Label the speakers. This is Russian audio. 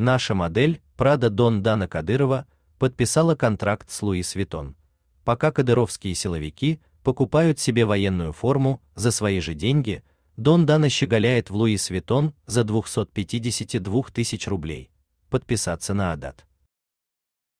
Speaker 1: Наша модель Прада Дон Дана Кадырова подписала контракт с Луи Витон. Пока кадыровские силовики покупают себе военную форму за свои же деньги, Дон Дана щеголяет в Луи Витон за 252 тысяч рублей. Подписаться на Адат.